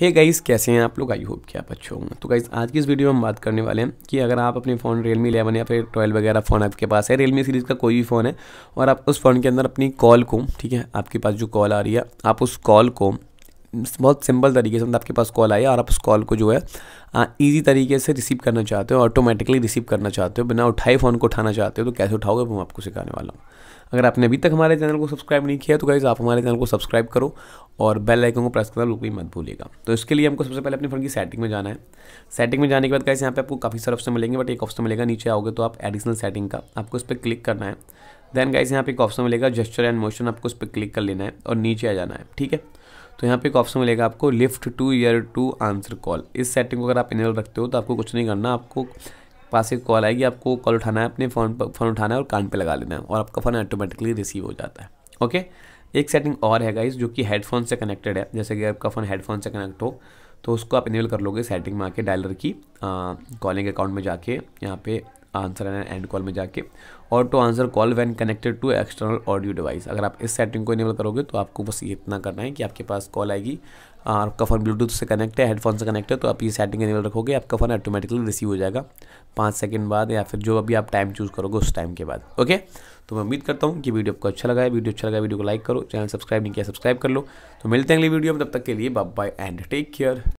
हे hey guys कैसे हैं आप लोग आई होप कि आप अच्छे होंगे तो गाइस आज की इस वीडियो में हम बात करने वाले हैं कि अगर आप अपने फ़ोन रियलमी इलेवन या फिर ट्वेल्व वगैरह फ़ोन आपके पास है रियलमी सीरीज़ का कोई भी फ़ोन है और आप उस फ़ोन के अंदर अपनी कॉल को ठीक है आपके पास जो कॉल आ रही है आप उस कॉल को बहुत सिंपल तरीके से मतलब आपके पास कॉल आई और आप उस कॉल को जो है ईजी तरीके से रिसीव करना चाहते हो ऑटोमेटिकली रिसीव करना चाहते हो बिना उठाए फ़ोन को उठाना चाहते हो तो कैसे उठाओगे वो मैं आपको सिखाने वाला हूँ अगर आपने अभी तक हमारे चैनल को सब्सक्राइब नहीं किया तो गाइज़ आप हमारे चैनल को सब्सक्राइब करो और बेल आइकन को प्रेस करना बिल्कुल मत भूलिएगा तो इसके लिए हमको सबसे पहले अपने फ़ोन की सेटिंग में जाना है सेटिंग में जाने के बाद गाइज़ यहाँ पे आपको काफ़ी सारे ऑप्शन मिलेंगे बट एक ऑप्शन मिलेगा नीचे आओगे तो आप एडिशनल सेटिंग का आपको इस पर क्लिक करना है देन गाइज़ यहाँ पे एक ऑप्शन मिलेगा जेस्चर एंड मोशन आपको उस पर क्लिक कर लेना है और नीचे आ जाना है ठीक है तो यहाँ पे एक ऑप्शन मिलेगा आपको lift to ear to answer call इस सेटिंग को अगर आप इनेबल रखते हो तो आपको कुछ नहीं करना आपको पास एक कॉल आएगी आपको कॉल उठाना है अपने फ़ोन पर फ़ोन उठाना है और कान पे लगा लेना है और आपका फ़ोन ऑटोमेटिकली रिसीव हो जाता है ओके एक सेटिंग और है गाइज जो कि हेडफोन से कनेक्टेड है जैसे कि आपका फ़ोन हेडफोन से कनेक्ट हो तो उसको आप इनेबल कर लोगे सेटिंग में आके डायलर की कॉलिंग अकाउंट में जाके यहाँ पे आंसर एंड एंड कॉल में जाके और to answer call when connected to external audio device अगर आप इस सेटिंग को इनेबल करोगे तो आपको बस ये इतना करना है कि आपके पास कॉल आएगी आपका फ़ोन ब्लूटूथ से कनेक्ट है हेडफोन से कनेक्ट है तो आप ये सेटिंग इनेबल रखोगे आपका फ़ोन ऑटोमेटिकली रिसीव हो जाएगा पाँच सेकंड बाद या फिर जो अभी आप टाइम चूज़ करोगे उस टाइम के बाद ओके तो मैं उम्मीद करता हूँ कि वीडियो आपको अच्छा लगा है वीडियो अच्छा लगा वीडियो को लाइक करो चैनल सब्सक्राइब नहीं किया सब्सक्राइब कर लो तो मिलते हैं अगली वीडियो में तब तक के लिए बाय एंड टेक केयर